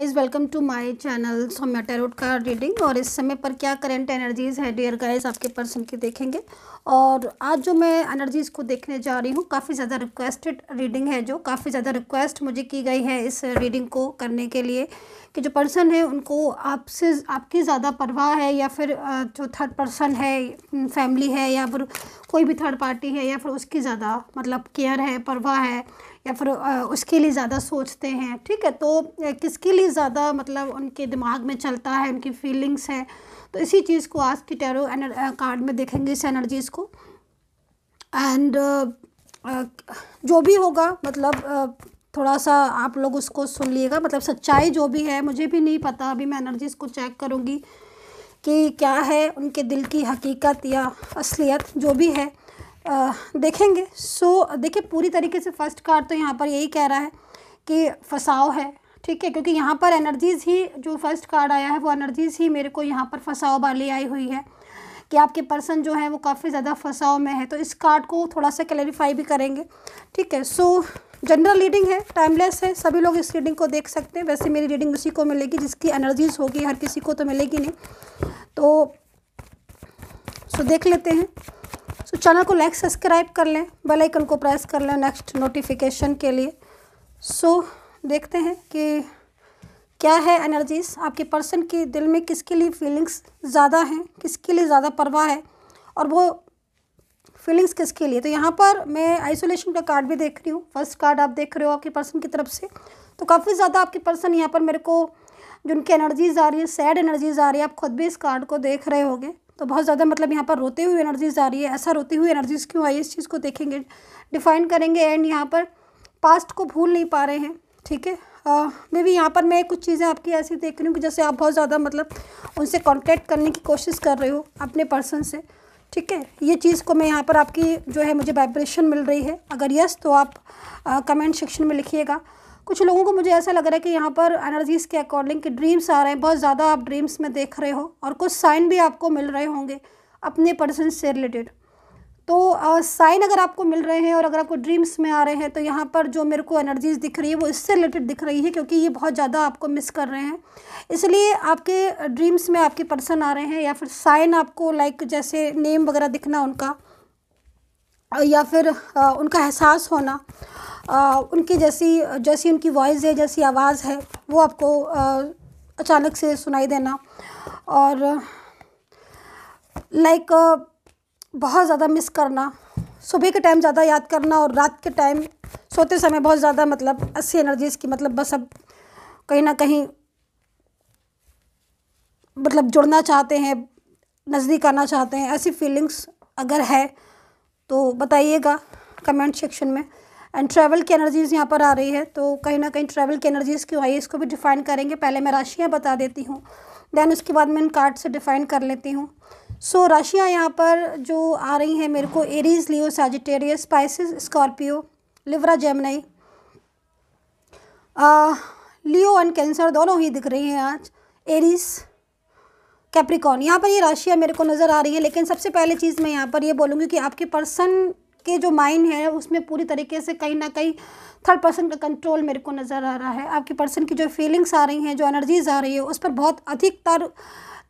is welcome to my channel Saumya tarot का reading और इस समय पर क्या करेंट एनर्जीज़ है डियर गाइस आपके पर्सन की देखेंगे और आज जो मैं एनर्जीज़ को देखने जा रही हूँ काफ़ी ज़्यादा रिक्वेस्टेड रीडिंग है जो काफ़ी ज़्यादा रिक्वेस्ट मुझे की गई है इस रीडिंग को करने के लिए कि जो पर्सन है उनको आपसे आपकी ज़्यादा परवाह है या फिर जो थर्ड पर्सन है फैमिली है या फिर कोई भी थर्ड पार्टी है या फिर उसकी ज़्यादा मतलब केयर है परवाह है या फिर उसके लिए ज़्यादा सोचते हैं ठीक है तो किसके लिए ज़्यादा मतलब उनके दिमाग में चलता है उनकी फीलिंग्स है तो इसी चीज़ को आज की टैरो कार्ड में देखेंगे इस एनर्जीज़ को एंड uh, uh, जो भी होगा मतलब uh, थोड़ा सा आप लोग उसको सुन लिएगा मतलब सच्चाई जो भी है मुझे भी नहीं पता अभी मैं एनर्जीज़ को चेक करूँगी कि क्या है उनके दिल की हकीकत या असलियत जो भी है देखेंगे सो so, देखिए पूरी तरीके से फर्स्ट कार्ड तो यहाँ पर यही कह रहा है कि फसाओ है ठीक है क्योंकि यहाँ पर एनर्जीज़ ही जो फर्स्ट कार्ड आया है वो एनर्जीज़ ही मेरे को यहाँ पर फसाओ वाली आई हुई है कि आपके पर्सन जो है वो काफ़ी ज़्यादा फसाओ में है तो इस कार्ड को थोड़ा सा क्लैरिफाई भी करेंगे ठीक है सो जनरल रीडिंग है टाइमलेस है सभी लोग इस रीडिंग को देख सकते हैं वैसे मेरी रीडिंग उसी को मिलेगी जिसकी एनर्जीज होगी हर किसी को तो मिलेगी नहीं तो सो देख लेते हैं चैनल को लाइक सब्सक्राइब कर लें बेल आइकन को प्रेस कर लें नेक्स्ट नोटिफिकेशन के लिए सो so, देखते हैं कि क्या है एनर्जीज आपके पर्सन के दिल में किसके लिए फीलिंग्स ज़्यादा हैं किसके लिए ज़्यादा परवाह है और वो फीलिंग्स किसके लिए तो यहाँ पर मैं आइसोलेशन का कार्ड भी देख रही हूँ फर्स्ट कार्ड आप देख रहे हो आपके पर्सन की तरफ से तो काफ़ी ज़्यादा आपके पर्सन यहाँ पर मेरे को जिनकी एनर्जीज आ रही है सैड एनर्जीज आ रही है आप खुद भी इस कार्ड को देख रहे होगे तो बहुत ज़्यादा मतलब यहाँ पर रोते हुए एनर्जीज आ रही है ऐसा रोते हुए एनर्जीज क्यों आई इस चीज़ को देखेंगे डिफाइन करेंगे एंड यहाँ पर पास्ट को भूल नहीं पा रहे हैं ठीक है मे भी यहाँ पर मैं कुछ चीज़ें आपकी ऐसी देख रही हूँ कि जैसे आप बहुत ज़्यादा मतलब उनसे कॉन्टैक्ट करने की कोशिश कर रहे हो अपने पर्सन से ठीक है ये चीज़ को मैं यहाँ पर आपकी जो है मुझे वाइब्रेशन मिल रही है अगर यस तो आप कमेंट सेक्शन में लिखिएगा कुछ लोगों को मुझे ऐसा लग रहा है कि यहाँ पर एनर्जीज़ के अकॉर्डिंग के ड्रीम्स आ रहे हैं बहुत ज़्यादा आप ड्रीम्स में देख रहे हो और कुछ साइन भी आपको मिल रहे होंगे अपने पर्सन से रिलेटेड तो साइन अगर आपको मिल रहे हैं और अगर आपको ड्रीम्स में आ रहे हैं तो यहाँ पर जो मेरे को एनर्जीज़ दिख रही है वो इससे रिलेटेड दिख रही है क्योंकि ये बहुत ज़्यादा आपको मिस कर रहे हैं इसलिए आपके ड्रीम्स में आपके पर्सन आ रहे हैं या फिर साइन आपको लाइक जैसे नेम वगैरह दिखना उनका या फिर उनका एहसास होना आ, उनकी जैसी जैसी उनकी वॉइस है जैसी आवाज़ है वो आपको आ, अचानक से सुनाई देना और लाइक बहुत ज़्यादा मिस करना सुबह के टाइम ज़्यादा याद करना और रात के टाइम सोते समय बहुत ज़्यादा मतलब अच्छी एनर्जीज की मतलब बस अब कहीं ना कहीं मतलब जुड़ना चाहते हैं नज़दीक आना चाहते हैं ऐसी फीलिंग्स अगर है तो बताइएगा कमेंट सेक्शन में एंड ट्रैवल की एनर्जीज़ यहाँ पर आ रही है तो कहीं ना कहीं ट्रैवल की एनर्जीज़ क्यों आई है इसको भी डिफ़ाइन करेंगे पहले मैं राशियाँ बता देती हूँ देन उसके बाद मैं इन कार्ड से डिफ़ाइन कर लेती हूँ सो so, राशियाँ यहाँ पर जो आ रही हैं मेरे को Aries Leo Sagittarius Pisces Scorpio लिवरा जेमनाई लियो एंड कैंसर दोनों ही दिख रही हैं आज एरीज कैप्रिकॉन यहाँ पर ये राशियाँ मेरे को नज़र आ रही है लेकिन सबसे पहले चीज़ मैं यहाँ पर ये बोलूँगी कि आपके पर्सन के जो माइंड है उसमें पूरी तरीके से कहीं ना कहीं थर्ड पर्सन का कंट्रोल मेरे को नज़र आ रहा है आपकी पर्सन की जो फीलिंग्स आ रही हैं जो एनर्जीज आ रही है उस पर बहुत अधिकतर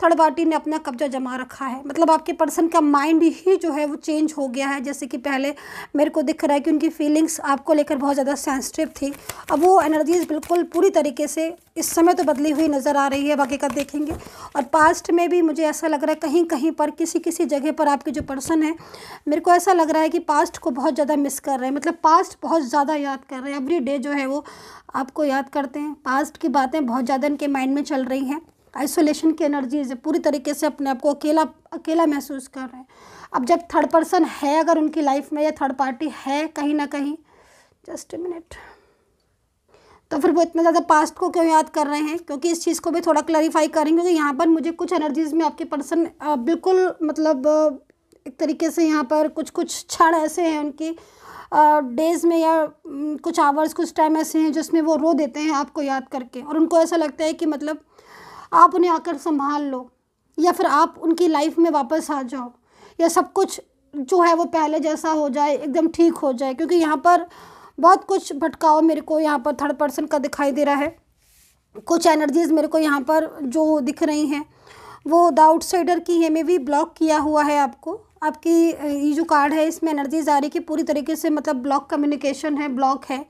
थर्ड पार्टी ने अपना कब्जा जमा रखा है मतलब आपके पर्सन का माइंड ही जो है वो चेंज हो गया है जैसे कि पहले मेरे को दिख रहा है कि उनकी फीलिंग्स आपको लेकर बहुत ज़्यादा सेंसिटिव थी अब वो एनर्जीज बिल्कुल पूरी तरीके से इस समय तो बदली हुई नज़र आ रही है बाकी का देखेंगे और पास्ट में भी मुझे ऐसा लग रहा है कहीं कहीं पर किसी किसी जगह पर आपके जो पर्सन है मेरे को ऐसा लग रहा है कि पास्ट को बहुत ज़्यादा मिस कर रहे हैं मतलब पास्ट बहुत ज़्यादा याद कर रहे हैं एवरी डे जो है वो आपको याद करते हैं पास्ट की बातें बहुत ज़्यादा इनके माइंड में चल रही हैं आइसोलेशन की एनर्जी है पूरी तरीके से अपने आप को अकेला अकेला महसूस कर रहे हैं अब जब थर्ड पर्सन है अगर उनकी लाइफ में या थर्ड पार्टी है कहीं ना कहीं जस्ट मिनट तो फिर वो इतना ज़्यादा पास्ट को क्यों याद कर रहे हैं क्योंकि इस चीज़ को भी थोड़ा क्लैरिफाई करेंगे क्योंकि यहाँ पर मुझे कुछ एनर्जीज़ में आपके पर्सन बिल्कुल मतलब एक तरीके से यहाँ पर कुछ कुछ क्षण ऐसे हैं उनकी डेज़ में या कुछ आवर्स कुछ टाइम ऐसे हैं जिसमें वो रो देते हैं आपको याद करके और उनको ऐसा लगता है कि मतलब आप उन्हें आकर संभाल लो या फिर आप उनकी लाइफ में वापस आ जाओ या सब कुछ जो है वो पहले जैसा हो जाए एकदम ठीक हो जाए क्योंकि यहाँ पर बहुत कुछ भटकाव मेरे को यहाँ पर थर्ड पर्सन का दिखाई दे रहा है कुछ एनर्जीज़ मेरे को यहाँ पर जो दिख रही हैं वो द आउटसाइडर की है मे भी ब्लॉक किया हुआ है आपको आपकी ये जो कार्ड है इसमें एनर्जीज आ रही कि पूरी तरीके से मतलब ब्लॉक कम्युनिकेशन है ब्लॉक है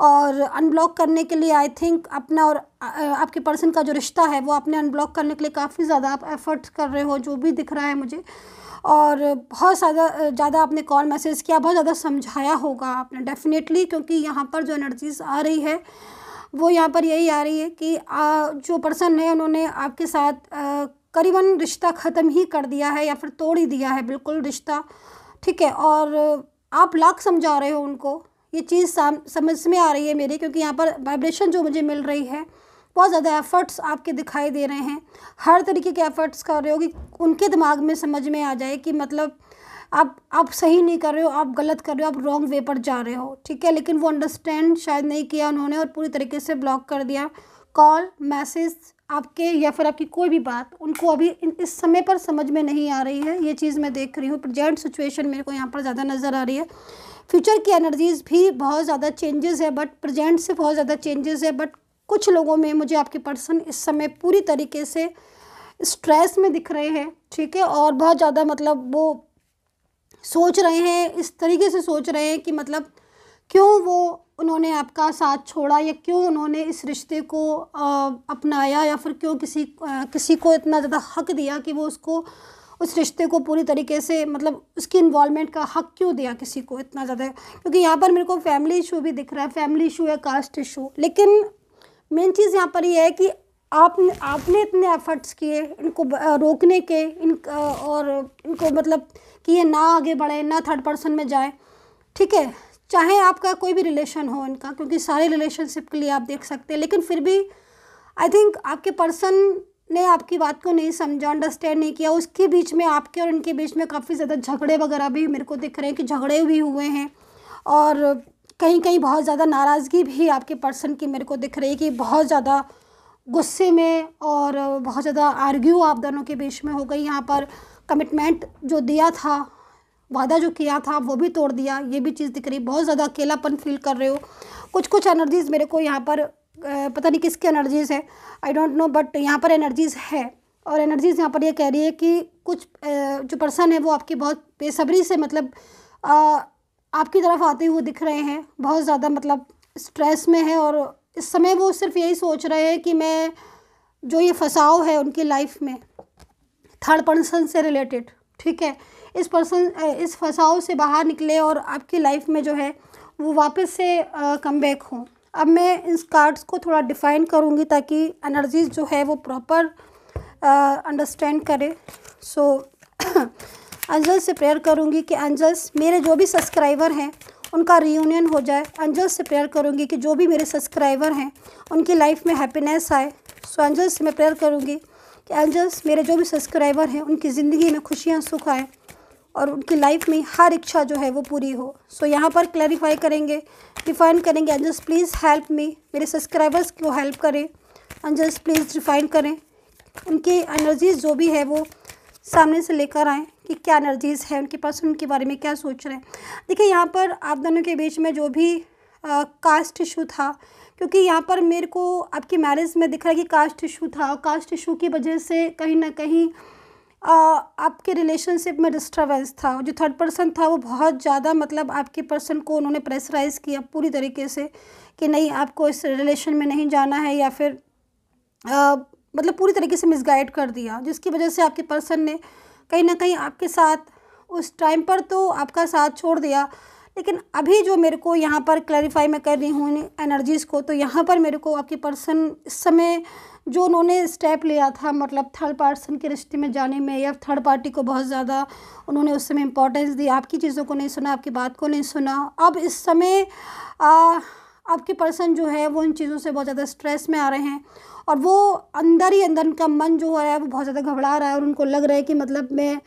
और अनब्लॉक करने के लिए आई थिंक अपना और आपके पर्सन का जो रिश्ता है वो आपने अनब्लॉक करने के लिए काफ़ी ज़्यादा आप एफ़र्ट्स कर रहे हो जो भी दिख रहा है मुझे और बहुत ज़्यादा ज़्यादा आपने कॉल मैसेज किया बहुत ज़्यादा समझाया होगा आपने डेफिनेटली क्योंकि यहाँ पर जो एनर्जीज़ आ रही है वो यहाँ पर यही आ रही है कि आ, जो पर्सन है उन्होंने आपके साथ करीबन रिश्ता ख़त्म ही कर दिया है या फिर तोड़ ही दिया है बिल्कुल रिश्ता ठीक है और आप लाख समझा रहे हो उनको ये चीज़ समझ में आ रही है मेरे क्योंकि यहाँ पर वाइब्रेशन जो मुझे मिल रही है बहुत ज़्यादा एफ़र्ट्स आपके दिखाई दे रहे हैं हर तरीके के एफ़र्ट्स कर रहे हो कि उनके दिमाग में समझ में आ जाए कि मतलब आप आप सही नहीं कर रहे हो आप गलत कर रहे हो आप रॉन्ग वे पर जा रहे हो ठीक है लेकिन वो अंडरस्टैंड शायद नहीं किया उन्होंने और पूरी तरीके से ब्लॉक कर दिया कॉल मैसेज आपके या फिर आपकी कोई भी बात उनको अभी इस समय पर समझ में नहीं आ रही है ये चीज़ मैं देख रही हूँ प्रजेंट सिचुएशन मेरे को यहाँ पर ज़्यादा नज़र आ रही है फ्यूचर की एनर्जीज़ भी बहुत ज़्यादा चेंजेस है बट प्रेजेंट से बहुत ज़्यादा चेंजेस है बट कुछ लोगों में मुझे आपके पर्सन इस समय पूरी तरीके से स्ट्रेस में दिख रहे हैं ठीक है और बहुत ज़्यादा मतलब वो सोच रहे हैं इस तरीके से सोच रहे हैं कि मतलब क्यों वो उन्होंने आपका साथ छोड़ा या क्यों उन्होंने इस रिश्ते को अपनाया या फिर क्यों किसी किसी को इतना ज़्यादा हक दिया कि वो उसको उस रिश्ते को पूरी तरीके से मतलब उसकी इन्वॉलमेंट का हक क्यों दिया किसी को इतना ज़्यादा क्योंकि यहाँ पर मेरे को फैमिली इशू भी दिख रहा है फैमिली इशू है कास्ट इशू लेकिन मेन चीज़ यहाँ पर यह है कि आपने आपने इतने एफर्ट्स किए इनको रोकने के इन और इनको मतलब कि ये ना आगे बढ़े ना थर्ड पर्सन में जाए ठीक है चाहे आपका कोई भी रिलेशन हो इनका क्योंकि सारे रिलेशनशिप के लिए आप देख सकते हैं लेकिन फिर भी आई थिंक आपके पर्सन ने आपकी बात को नहीं समझा अंडरस्टैंड नहीं किया उसके बीच में आपके और इनके बीच में काफ़ी ज़्यादा झगड़े वगैरह भी मेरे को दिख रहे हैं कि झगड़े भी हुए हैं और कहीं कहीं बहुत ज़्यादा नाराज़गी भी आपके पर्सन की मेरे को दिख रही है कि बहुत ज़्यादा गुस्से में और बहुत ज़्यादा आर्ग्यू आप दोनों के बीच में हो गई यहाँ पर कमिटमेंट जो दिया था वादा जो किया था वो भी तोड़ दिया ये भी चीज़ दिख रही बहुत ज़्यादा अकेलापन फील कर रहे हो कुछ कुछ एनर्जीज़ मेरे को यहाँ पर पता नहीं किसकी एनर्जीज़ है आई डोंट नो बट यहाँ पर एनर्जीज़ है और एनर्जीज़ यहाँ पर ये यह कह रही है कि कुछ जो पर्सन है वो आपकी बहुत बेसब्री से मतलब आपकी तरफ आते हुए दिख रहे हैं बहुत ज़्यादा मतलब स्ट्रेस में है और इस समय वो सिर्फ यही सोच रहे हैं कि मैं जो ये फसाव है उनकी लाइफ में थर्ड पर्सन से रिलेटेड ठीक है इस पर्सन इस फसाव से बाहर निकले और आपकी लाइफ में जो है वो वापस से कम बैक हों अब मैं इन कार्ड्स को थोड़ा डिफ़ाइन करूँगी ताकि एनर्जीज जो है वो प्रॉपर अंडरस्टैंड करे सो एंजल्स से प्रेयर करूँगी कि एंजल्स मेरे जो भी सब्सक्राइबर हैं उनका रीयूनियन हो जाए एंजल्स से प्रेयर करूँगी कि जो भी मेरे सब्सक्राइबर हैं उनकी लाइफ में हैप्पीनेस आए सो एंजल्स से मैं प्रेयर करूँगी कि एंजल्स मेरे जो भी सब्सक्राइबर हैं उनकी ज़िंदगी में खुशियाँ सुख आएँ और उनकी लाइफ में हर इच्छा जो है वो पूरी हो सो so, यहाँ पर क्लैरिफाई करेंगे डिफाइन करेंगे एंजल्स प्लीज़ हेल्प मी मेरे सब्सक्राइबर्स को हेल्प करें एंजल्स प्लीज़ डिफाइन करें उनकी एनर्जीज जो भी है वो सामने से लेकर आएँ कि क्या एनर्जीज़ है उनके पास उनके बारे में क्या सोच रहे हैं देखिए यहाँ पर आप दोनों के बीच में जो भी आ, कास्ट इशू था क्योंकि यहाँ पर मेरे को आपकी मैरिज में दिख रहा है कि कास्ट इशू था कास्ट इशू की वजह से कहीं ना कहीं आपके रिलेशनशिप में डिस्टर्बेंस था जो थर्ड पर्सन था वो बहुत ज़्यादा मतलब आपके पर्सन को उन्होंने प्रेशराइज़ किया पूरी तरीके से कि नहीं आपको इस रिलेशन में नहीं जाना है या फिर आ, मतलब पूरी तरीके से मिसगाइड कर दिया जिसकी वजह से आपके पर्सन ने कहीं ना कहीं आपके साथ उस टाइम पर तो आपका साथ छोड़ दिया लेकिन अभी जो मेरे को यहाँ पर क्लैरिफाई मैं कर रही हूँ एनर्जीज़ को तो यहाँ पर मेरे को आपके पर्सन इस समय जो उन्होंने स्टेप लिया था मतलब थर्ड पर्सन के रिश्ते में जाने में या थर्ड पार्टी को बहुत ज़्यादा उन्होंने उस समय इम्पोर्टेंस दी आपकी चीज़ों को नहीं सुना आपकी बात को नहीं सुना अब इस समय आ, आपके पर्सन जो है वो इन चीज़ों से बहुत ज़्यादा स्ट्रेस में आ रहे हैं और वो अंदर ही अंदर उनका मन जो है वो बहुत ज़्यादा घबरा रहा है और उनको लग रहा है कि मतलब मैं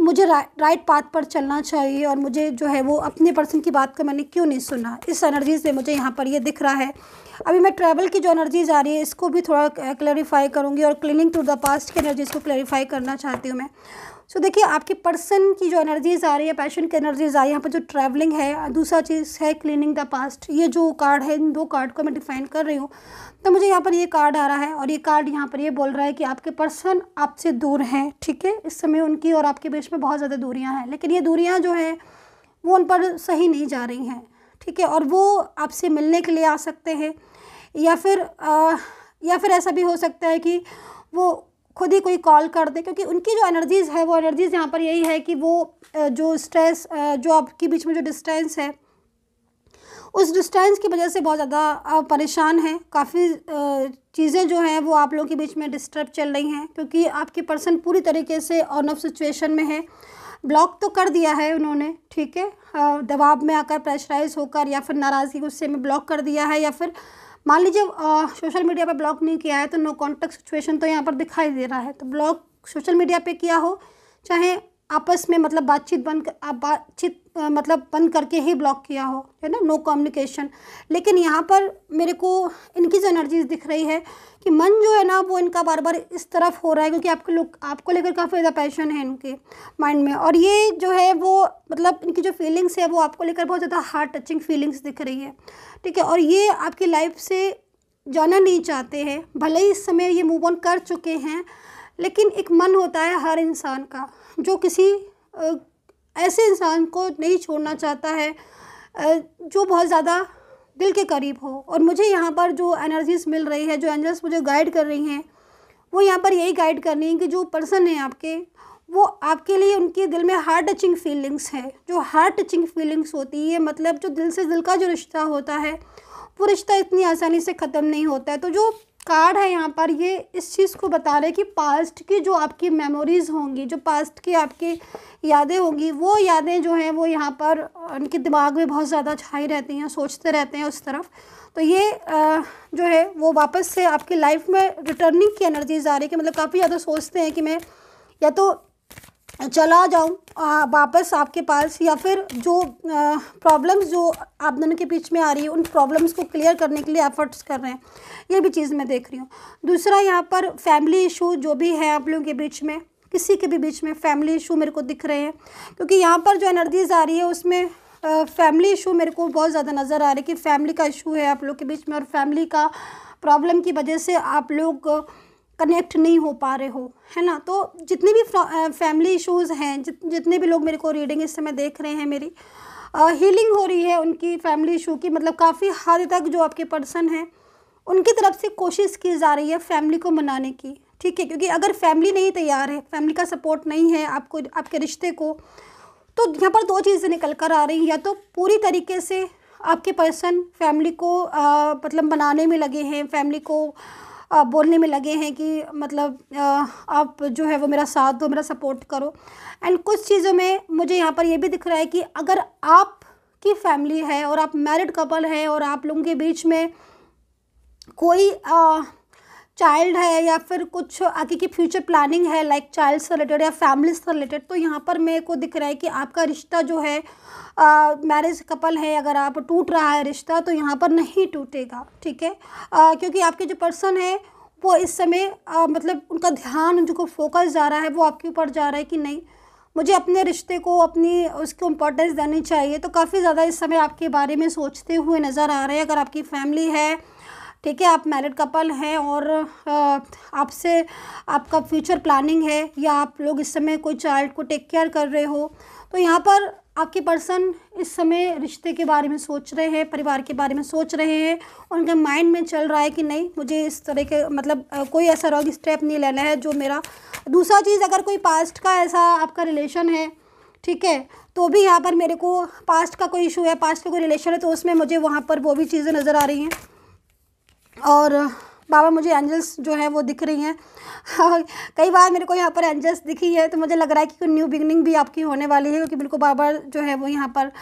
मुझे रा, राइट पाथ पर चलना चाहिए और मुझे जो है वो अपने पर्सन की बात को मैंने क्यों नहीं सुना इस एनर्जी से मुझे यहाँ पर ये यह दिख रहा है अभी मैं ट्रैवल की जो एनर्जीज आ रही है इसको भी थोड़ा क्लैरिफाई करूँगी और क्लिनिंग टू द पास्ट की एनर्जीज को क्लैरिफाई करना चाहती हूँ मैं सो so, देखिए आपकी पर्सन की जो एनर्जीज आ रही है पैशन की एनर्जीज आ रही है यहाँ पर जो ट्रैवलिंग है दूसरा चीज़ है क्लीनिंग द पास्ट ये जो कार्ड है इन दो कार्ड को मैं डिफाइन कर रही हूँ तो मुझे यहाँ पर ये कार्ड आ रहा है और ये कार्ड यहाँ पर ये बोल रहा है कि आपके पर्सन आपसे दूर हैं ठीक है इस समय उनकी और आपके बीच में बहुत ज़्यादा दूरियाँ हैं लेकिन ये दूरियाँ जो हैं वो उन पर सही नहीं जा रही हैं ठीक है और वो आपसे मिलने के लिए आ सकते हैं या फिर आ, या फिर ऐसा भी हो सकता है कि वो खुद ही कोई कॉल कर दे क्योंकि उनकी जो एनर्जीज़ है वो एनर्जीज़ यहाँ पर यही है कि वो जो स्ट्रेस जो आपके बीच में जो डिस्टेंस है उस डिस्टेंस की वजह से बहुत ज़्यादा आप परेशान हैं काफ़ी चीज़ें जो हैं वो आप लोगों के बीच में डिस्टर्ब चल रही हैं क्योंकि आपके पर्सन पूरी तरीके से ऑन ऑफ सिचुएशन में है ब्लॉक तो कर दिया है उन्होंने ठीक है दबाव में आकर प्रेशराइज होकर या फिर नाराज़गी गुस्से में ब्लॉक कर दिया है या फिर मान लीजिए सोशल मीडिया पर ब्लॉक नहीं किया है तो नो कॉन्टेक्ट सिचुएशन तो यहाँ पर दिखाई दे रहा है तो ब्लॉक सोशल मीडिया पर किया हो चाहे आपस में मतलब बातचीत बंद आप बातचीत मतलब बंद करके ही ब्लॉक किया हो है ना नो कम्युनिकेशन लेकिन यहाँ पर मेरे को इनकी जो एनर्जीज दिख रही है कि मन जो है ना वो इनका बार बार इस तरफ हो रहा है क्योंकि आपके लोग आपको लेकर काफ़ी ज़्यादा पैशन है इनके माइंड में और ये जो है वो मतलब इनकी जो फीलिंग्स है वो आपको लेकर बहुत ज़्यादा हार्ट टचिंग फीलिंग्स दिख रही है ठीक है और ये आपकी लाइफ से जाना नहीं चाहते हैं भले ही इस समय ये मूव ऑन कर चुके हैं लेकिन एक मन होता है हर इंसान का जो किसी ऐसे इंसान को नहीं छोड़ना चाहता है जो बहुत ज़्यादा दिल के करीब हो और मुझे यहाँ पर जो एनर्जीज मिल रही है जो एनर्जीज मुझे गाइड कर रही हैं वो यहाँ पर यही गाइड कर रही हैं कि जो पर्सन है आपके वो आपके लिए उनके दिल में हार्ट टचिंग फीलिंग्स है जो हार्ट टचिंग फीलिंग्स होती है मतलब जो दिल से दिल का जो रिश्ता होता है वो रिश्ता इतनी आसानी से ख़त्म नहीं होता है तो जो कार्ड है यहाँ पर ये इस चीज़ को बता रहे कि पास्ट की जो आपकी मेमोरीज़ होंगी जो पास्ट की आपकी यादें होंगी वो यादें जो हैं वो यहाँ पर उनके दिमाग में बहुत ज़्यादा छाई रहती हैं सोचते रहते हैं उस तरफ तो ये जो है वो वापस से आपकी लाइफ में रिटर्निंग की एनर्जीज आ रही है कि मतलब काफ़ी ज़्यादा सोचते हैं कि मैं या तो चला जाऊँ वापस आपके पास या फिर जो प्रॉब्लम्स जो आप दोनों के बीच में आ रही है उन प्रॉब्लम्स को क्लियर करने के लिए एफर्ट्स कर रहे हैं ये भी चीज़ मैं देख रही हूँ दूसरा यहाँ पर फैमिली इशू जो भी है आप लोगों के बीच में किसी के भी बीच में फैमिली इशू मेरे को दिख रहे हैं क्योंकि यहाँ पर जो एनर्जीज आ रही है उसमें फैमिली इशू मेरे को बहुत ज़्यादा नज़र आ रही है कि फैमिली का इशू है आप लोग के बीच में और फैमिली का प्रॉब्लम की वजह से आप लोग कनेक्ट नहीं हो पा रहे हो है ना तो जितने भी फैमिली इश्यूज़ हैं जित, जितने भी लोग मेरे को रीडिंग इस समय देख रहे हैं मेरी हीलिंग हो रही है उनकी फैमिली इशू की मतलब काफ़ी हद तक जो आपके पर्सन हैं उनकी तरफ से कोशिश की जा रही है फैमिली को मनाने की ठीक है क्योंकि अगर फैमिली नहीं तैयार है फैमिली का सपोर्ट नहीं है आपको आपके रिश्ते को तो यहाँ पर दो चीज़ें निकल कर आ रही हैं या तो पूरी तरीके से आपके पर्सन फैमिली को आ, मतलब मनाने में लगे हैं फैमिली को बोलने में लगे हैं कि मतलब आप जो है वो मेरा साथ दो मेरा सपोर्ट करो एंड कुछ चीज़ों में मुझे यहाँ पर ये भी दिख रहा है कि अगर आप की फैमिली है और आप मैरिड कपल हैं और आप लोगों के बीच में कोई चाइल्ड है या फिर कुछ आगे की फ्यूचर प्लानिंग है लाइक चाइल्ड से रिलेटेड या फैमिली से रिलेटेड तो यहाँ पर मेरे को दिख रहा है कि आपका रिश्ता जो है मैरिज uh, कपल है अगर आप टूट रहा है रिश्ता तो यहाँ पर नहीं टूटेगा ठीक है uh, क्योंकि आपके जो पर्सन है वो इस समय uh, मतलब उनका ध्यान उनको फोकस जा रहा है वो आपके ऊपर जा रहा है कि नहीं मुझे अपने रिश्ते को अपनी उसको इम्पोर्टेंस देनी चाहिए तो काफ़ी ज़्यादा इस समय आपके बारे में सोचते हुए नज़र आ रहे हैं अगर आपकी फैमिली है ठीक है आप मैरिड कपल हैं और आपसे आपका फ्यूचर प्लानिंग है या आप लोग इस समय कोई चाइल्ड को टेक केयर कर रहे हो तो यहाँ पर आपके पर्सन इस समय रिश्ते के बारे में सोच रहे हैं परिवार के बारे में सोच रहे हैं उनके माइंड में चल रहा है कि नहीं मुझे इस तरह के मतलब कोई ऐसा रॉग स्टेप नहीं लेना है जो मेरा दूसरा चीज़ अगर कोई पास्ट का ऐसा आपका रिलेशन है ठीक है तो भी यहाँ पर मेरे को पास्ट का कोई इशू है पास्ट का कोई रिलेशन है तो उसमें मुझे वहाँ पर वो भी चीज़ें नज़र आ रही हैं और बाबा मुझे एंजल्स जो है वो दिख रही हैं हाँ, कई बार मेरे को यहाँ पर एंजल्स दिखी है तो मुझे लग रहा है कि कोई न्यू बिगनिंग भी आपकी होने वाली है क्योंकि बिल्कुल बाबा जो है वो यहाँ पर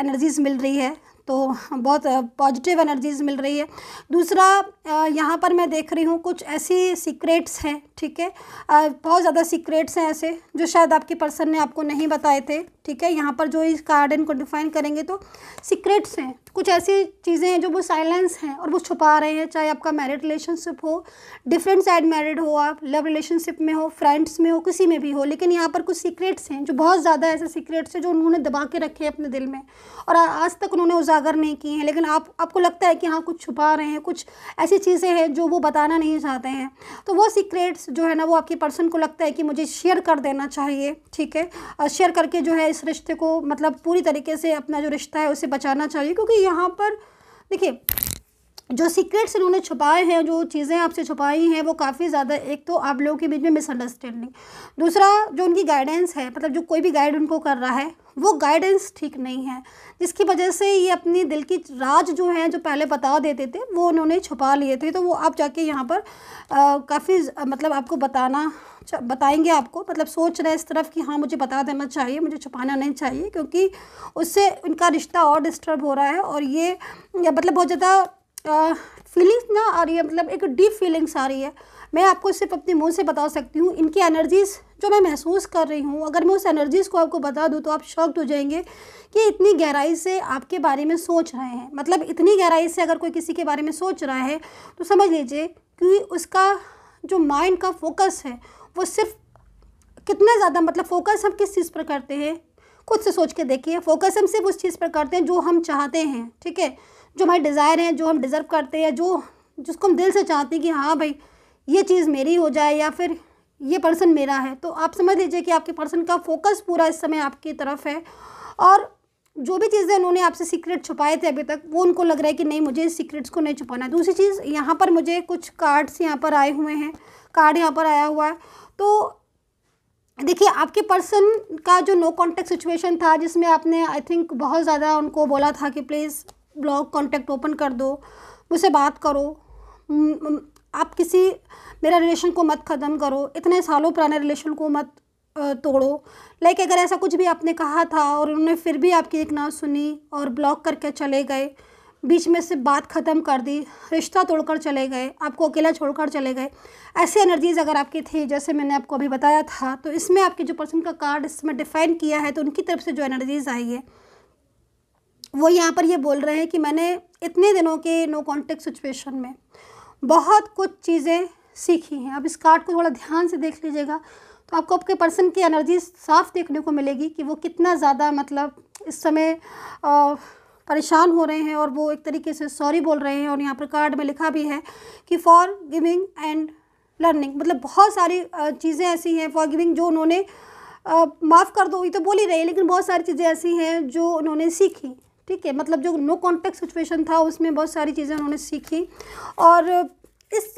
एनर्जीज मिल रही है तो बहुत पॉजिटिव एनर्जीज़ मिल रही है दूसरा यहाँ पर मैं देख रही हूँ कुछ ऐसी सीक्रेट्स हैं ठीक है बहुत ज़्यादा सीक्रेट्स हैं ऐसे जो शायद आपके पर्सन ने आपको नहीं बताए थे ठीक है यहाँ पर जो इस गार्डन को डिफाइन करेंगे तो सीक्रेट्स हैं कुछ ऐसी चीज़ें हैं जो वो साइलेंस हैं और वो छुपा रहे हैं चाहे आपका मैरिड रिलेशनशिप हो डिफरेंट साइड मैरिड हो आप लव रिलेशनशिप में हो फ्रेंड्स में हो किसी में भी हो लेकिन यहाँ पर कुछ सीक्रेट्स हैं जो बहुत ज़्यादा ऐसे सीक्रेट्स हैं जो उन्होंने दबा के रखे हैं अपने दिल में और आज तक उन्होंने उजार उजागर नहीं किए हैं लेकिन आप आपको लगता है कि हाँ कुछ छुपा रहे हैं कुछ ऐसी चीज़ें हैं जो वो बताना नहीं चाहते हैं तो वो सीक्रेट्स जो है ना वो आपके पर्सन को लगता है कि मुझे शेयर कर देना चाहिए ठीक है शेयर करके जो है इस रिश्ते को मतलब पूरी तरीके से अपना जो रिश्ता है उसे बचाना चाहिए क्योंकि यहाँ पर देखिए जो सीक्रेट्स इन्होंने छुपाए हैं जो चीज़ें आपसे छुपाई हैं वो काफ़ी ज़्यादा एक तो आप लोगों के बीच में मिसअंडरस्टैंडिंग दूसरा जो उनकी गाइडेंस है मतलब जो कोई भी गाइड उनको कर रहा है वो गाइडेंस ठीक नहीं है जिसकी वजह से ये अपनी दिल की राज जो है जो पहले बता देते थे वो उन्होंने छुपा लिए थे तो वो आप जाके यहाँ पर काफ़ी मतलब आपको बताना बताएंगे आपको मतलब सोच रहे इस तरफ कि हाँ मुझे बता देना चाहिए मुझे छुपाना नहीं चाहिए क्योंकि उससे उनका रिश्ता और डिस्टर्ब हो रहा है और ये मतलब बहुत ज़्यादा फीलिंग्स ना आ रही है मतलब एक डीप फीलिंग्स आ रही है मैं आपको सिर्फ अपने मुंह से बता सकती हूँ इनकी एनर्जीज़ जो मैं महसूस कर रही हूँ अगर मैं उस एनर्जीज़ को आपको बता दूँ तो आप शॉक्ड हो जाएंगे कि इतनी गहराई से आपके बारे में सोच रहे हैं मतलब इतनी गहराई से अगर कोई किसी के बारे में सोच रहा है तो समझ लीजिए कि उसका जो माइंड का फोकस है वो सिर्फ कितना ज़्यादा मतलब फोकस हम किस चीज़ पर करते हैं खुद से सोच के देखिए फोकस हम सिर्फ उस चीज़ पर करते हैं जो हम चाहते हैं ठीक है जो हमारे डिज़ायर हैं जो हम डिज़र्व करते हैं जो जिसको हम दिल से चाहते हैं कि हाँ भाई ये चीज़ मेरी हो जाए या फिर ये पर्सन मेरा है तो आप समझ लीजिए कि आपके पर्सन का फोकस पूरा इस समय आपकी तरफ है और जो भी चीज़ें उन्होंने आपसे सीक्रेट छुपाए थे अभी तक वो उनको लग रहा है कि नहीं मुझे इस सीक्रेट्स को नहीं छुपाना दूसरी चीज़ यहाँ पर मुझे कुछ कार्ड्स यहाँ पर आए हुए हैं कार्ड यहाँ पर आया हुआ है तो देखिए आपके पर्सन का जो नो कॉन्टेक्ट सिचुएशन था जिसमें आपने आई थिंक बहुत ज़्यादा उनको बोला था कि प्लीज़ ब्लॉग कॉन्टैक्ट ओपन कर दो मुझसे बात करो आप किसी मेरा रिलेशन को मत ख़त्म करो इतने सालों पुराने रिलेशन को मत तोड़ो लाइक अगर ऐसा कुछ भी आपने कहा था और उन्होंने फिर भी आपकी एक ना सुनी और ब्लॉक करके चले गए बीच में से बात ख़त्म कर दी रिश्ता तोड़कर चले गए आपको अकेला छोड़कर चले गए ऐसी एनर्जीज़ अगर आपकी थी जैसे मैंने आपको अभी बताया था तो इसमें आपके जो पर्सन का कार्ड इसमें डिफ़ाइन किया है तो उनकी तरफ से जो एनर्जीज़ आई है वो यहाँ पर ये बोल रहे हैं कि मैंने इतने दिनों के नो कॉन्टेक्ट सिचुएशन में बहुत कुछ चीज़ें सीखी हैं अब इस कार्ड को थोड़ा ध्यान से देख लीजिएगा तो आपको आपके पर्सन की एनर्जी साफ देखने को मिलेगी कि वो कितना ज़्यादा मतलब इस समय आ, परेशान हो रहे हैं और वो एक तरीके से सॉरी बोल रहे हैं और यहाँ पर कार्ड में लिखा भी है कि फॉर गिविंग एंड लर्निंग मतलब बहुत सारी चीज़ें ऐसी हैं फॉर गिविंग जो उन्होंने माफ़ कर दो ये तो बोल ही रहे लेकिन बहुत सारी चीज़ें ऐसी हैं जो उन्होंने सीखी ठीक है मतलब जो नो कॉन्टेक्ट सिचुएशन था उसमें बहुत सारी चीज़ें उन्होंने सीखी और इस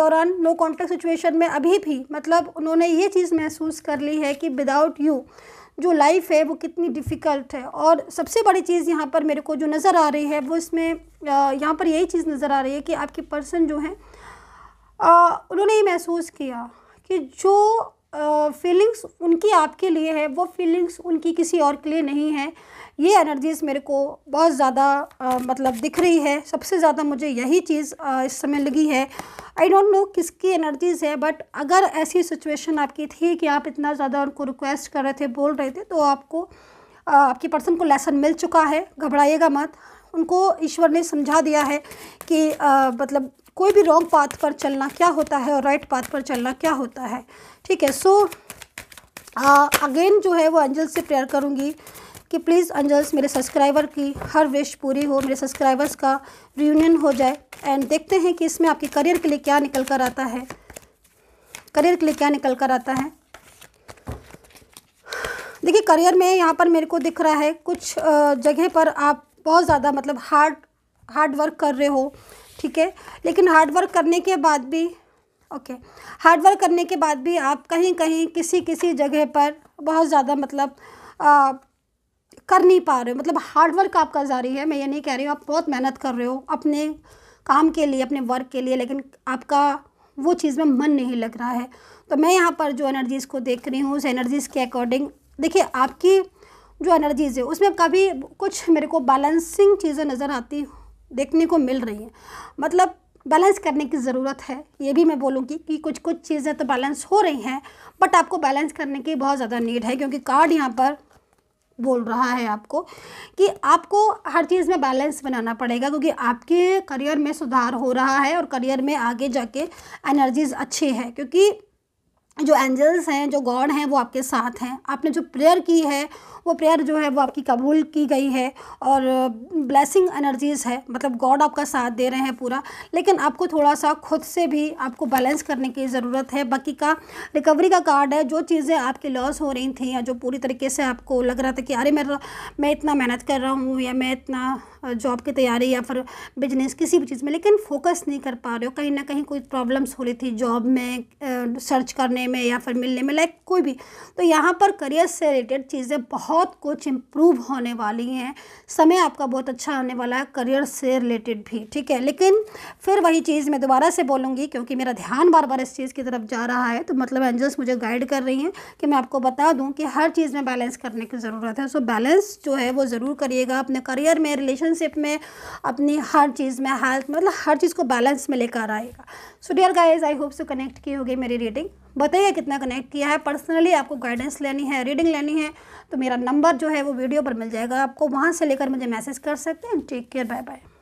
दौरान नो कॉन्टेक्ट सिचुएशन में अभी भी मतलब उन्होंने ये चीज़ महसूस कर ली है कि विदाउट यू जो लाइफ है वो कितनी डिफ़िकल्ट है और सबसे बड़ी चीज़ यहाँ पर मेरे को जो नज़र आ रही है वो इसमें यहाँ पर यही चीज़ नज़र आ रही है कि आपके पर्सन जो हैं उन्होंने ये महसूस किया कि जो फीलिंग्स उनकी आपके लिए है वो फीलिंग्स उनकी किसी और के लिए नहीं है ये एनर्जीज़ मेरे को बहुत ज़्यादा मतलब दिख रही है सबसे ज़्यादा मुझे यही चीज़ इस समय लगी है आई डोंट नो किसकी एनर्जीज़ है बट अगर ऐसी सिचुएशन आपकी थी कि आप इतना ज़्यादा उनको रिक्वेस्ट कर रहे थे बोल रहे थे तो आपको आपकी पर्सन को लेसन मिल चुका है घबराइएगा मत उनको ईश्वर ने समझा दिया है कि आ, मतलब कोई भी रॉन्ग पाथ पर चलना क्या होता है और राइट right पाथ पर चलना क्या होता है ठीक है सो so, अगेन जो है वो अंजल से प्रेयर करूँगी कि प्लीज़ अंजल्स मेरे सब्सक्राइबर की हर विश पूरी हो मेरे सब्सक्राइबर्स का रियूनियन हो जाए एंड देखते हैं कि इसमें आपके करियर के लिए क्या निकल कर आता है करियर के लिए क्या निकल कर आता है देखिए करियर में यहाँ पर मेरे को दिख रहा है कुछ जगह पर आप बहुत ज़्यादा मतलब हार्ड हार्ड वर्क कर रहे हो ठीक है लेकिन हार्ड वर्क करने के बाद भी ओके हार्ड वर्क करने के बाद भी आप कहीं कहीं किसी किसी जगह पर बहुत ज़्यादा मतलब कर नहीं पा रहे हो मतलब हार्डवर्क आपका जारी है मैं ये नहीं कह रही हूँ आप बहुत मेहनत कर रहे हो अपने काम के लिए अपने वर्क के लिए लेकिन आपका वो चीज़ में मन नहीं लग रहा है तो मैं यहाँ पर जो एनर्जीज़ को देख रही हूँ उस एनर्जीज़ के अकॉर्डिंग देखिए आपकी जो एनर्जीज़ है उसमें कभी कुछ मेरे को बैलेंसिंग चीज़ें नज़र आती देखने को मिल रही हैं मतलब बैलेंस करने की ज़रूरत है ये भी मैं बोलूँगी कि कुछ कुछ चीज़ें तो बैलेंस हो रही हैं बट आपको बैलेंस करने की बहुत ज़्यादा नीड है क्योंकि कार्ड यहाँ पर बोल रहा है आपको कि आपको हर चीज़ में बैलेंस बनाना पड़ेगा क्योंकि आपके करियर में सुधार हो रहा है और करियर में आगे जाके एनर्जीज़ अच्छी है क्योंकि जो एंजल्स हैं जो गॉड हैं वो आपके साथ हैं आपने जो प्रेयर की है वो प्रेयर जो है वो आपकी कबूल की गई है और ब्लेसिंग एनर्जीज़ है मतलब गॉड आपका साथ दे रहे हैं पूरा लेकिन आपको थोड़ा सा खुद से भी आपको बैलेंस करने की ज़रूरत है बाकी का रिकवरी का कार्ड है जो चीज़ें आपकी लॉस हो रही थी या जो पूरी तरीके से आपको लग रहा था कि अरे मेरा मैं इतना मेहनत कर रहा हूँ या मैं इतना जॉब की तैयारी या फिर बिजनेस किसी भी चीज़ में लेकिन फोकस नहीं कर पा रहे हो कहीं ना कहीं कोई प्रॉब्लम्स हो रही थी जॉब में सर्च करने करने में या फिर मिलने में लाइक कोई भी तो यहाँ पर करियर से रिलेटेड चीज़ें बहुत कुछ इम्प्रूव होने वाली हैं समय आपका बहुत अच्छा आने वाला है करियर से रिलेटेड भी ठीक है लेकिन फिर वही चीज़ मैं दोबारा से बोलूँगी क्योंकि मेरा ध्यान बार बार इस चीज़ की तरफ जा रहा है तो मतलब एंजल्स मुझे गाइड कर रही हैं कि मैं आपको बता दूँ कि हर चीज़ में बैलेंस करने की ज़रूरत है सो बैलेंस जो है वो ज़रूर करिएगा अपने करियर में रिलेशनशिप में अपनी हर चीज़ में हेल्थ मतलब हर चीज़ को बैलेंस में लेकर आएगा so dear guys I hope so connect की होगी मेरी रीडिंग बताइए कितना कनेक्ट किया है पर्सनली आपको गाइडेंस लेनी है रीडिंग लेनी है तो मेरा नंबर जो है वो वीडियो पर मिल जाएगा आपको वहाँ से लेकर मुझे मैसेज कर सकते हैं टेक केयर बाय बाय